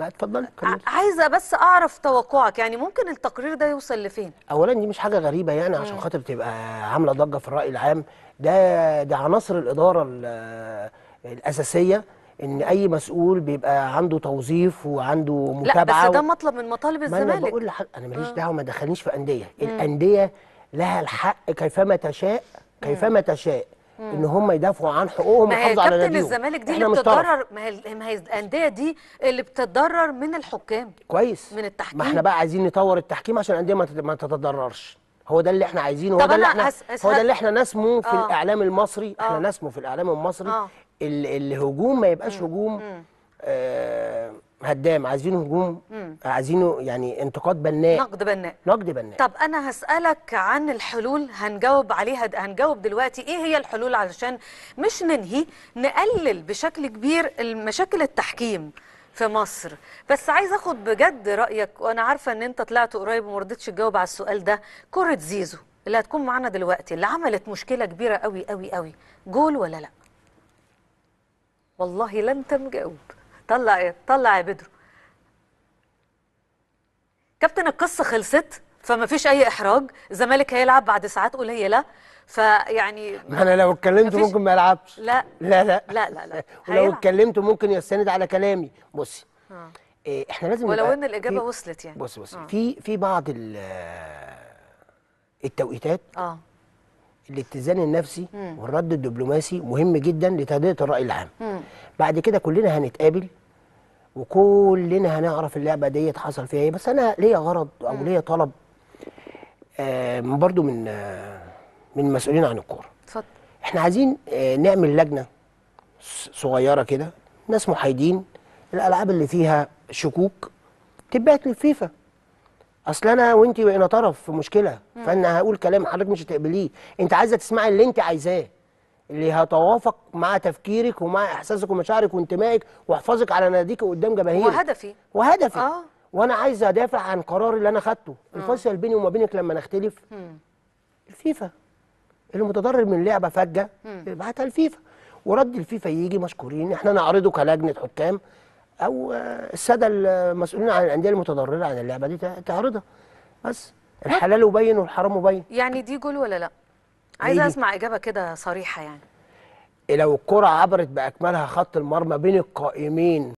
لا اتفضلي عايزه بس اعرف توقعك يعني ممكن التقرير ده يوصل لفين اولا دي مش حاجه غريبه يعني عشان خاطر تبقى عامله ضجه في الراي العام ده ده عناصر الاداره الاساسيه ان اي مسؤول بيبقى عنده توظيف وعنده متابعه لا بس ده مطلب من مطالب الزمالك ما انا بقول لحضرتك انا ماليش آه. دعوه ما دخلنيش في انديه الانديه لها الحق كيفما تشاء كيفما تشاء ان هم يدافعوا عن حقوقهم ويحافظوا على ناديهم كابتن الزمالك دي اللي بتتضرر ما هي الانديه دي اللي بتتضرر من الحكام كويس من التحكيم ما احنا بقى عايزين نطور التحكيم عشان الانديه ما تتضررش هو ده اللي احنا عايزينه هو ده اللي احنا أسهل. هو ده اللي احنا نسمه في آه. الاعلام المصري احنا آه. نسمه في الاعلام المصري آه. الهجوم ما يبقاش هجوم آه هدام عايزينه هجوم عايزينه يعني انتقاد بناء نقد بناء نقد بناء طب انا هسالك عن الحلول هنجاوب عليها هنجاوب دلوقتي ايه هي الحلول علشان مش ننهي نقلل بشكل كبير المشاكل التحكيم في مصر بس عايز اخد بجد رايك وانا عارفه ان انت طلعت قريب وما رضيتش تجاوب على السؤال ده كره زيزو اللي هتكون معانا دلوقتي اللي عملت مشكله كبيره قوي قوي قوي جول ولا لا والله لن تم جاوب طلع ايه طلع يا بدر كابتن القصه خلصت فما فيش اي احراج الزمالك هيلعب بعد ساعات قليله فيعني ما انا لو اتكلمت ممكن ما يلعبش لا لا لا لا لا, لا. ولو اتكلمت ممكن يستند على كلامي بصي إيه احنا لازم ولو ان الاجابه وصلت يعني بص بص في في بعض التوقيتات اه الاتزان النفسي مم. والرد الدبلوماسي مهم جدا لتهدئه الراي العام مم. بعد كده كلنا هنتقابل وكلنا هنعرف اللعبه ديت حصل فيها ايه بس انا ليا غرض او ليا طلب آه، من برضو من آه، من مسؤولين عن الكوره اتفضل احنا عايزين آه، نعمل لجنه صغيره كده ناس محايدين الالعاب اللي فيها شكوك تبعت للفيفا اصل انا وانت بقينا طرف في مشكله فانا هقول كلام حضرتك مش هتقبليه انت عايزه تسمعي اللي انت عايزاه اللي هتوافق مع تفكيرك ومع احساسك ومشاعرك وانتمائك واحفظك على ناديك قدام جماهيرك وهدفي وهدفي آه. وانا عايز ادافع عن قراري اللي انا خدته آه. الفاصل بيني وما بينك لما نختلف الفيفا المتضرر من لعبه فجه يبعتها الفيفا ورد الفيفا يجي مشكورين احنا نعرضه كلجنه حكام او الساده المسؤولين عن الانديه المتضرره عن اللعبه دي تعرضها بس الحلال مبين والحرام مبين يعني دي جول ولا لا عايز اسمع اجابه كده صريحه يعني إيه، لو الكره عبرت باكملها خط المرمى بين القائمين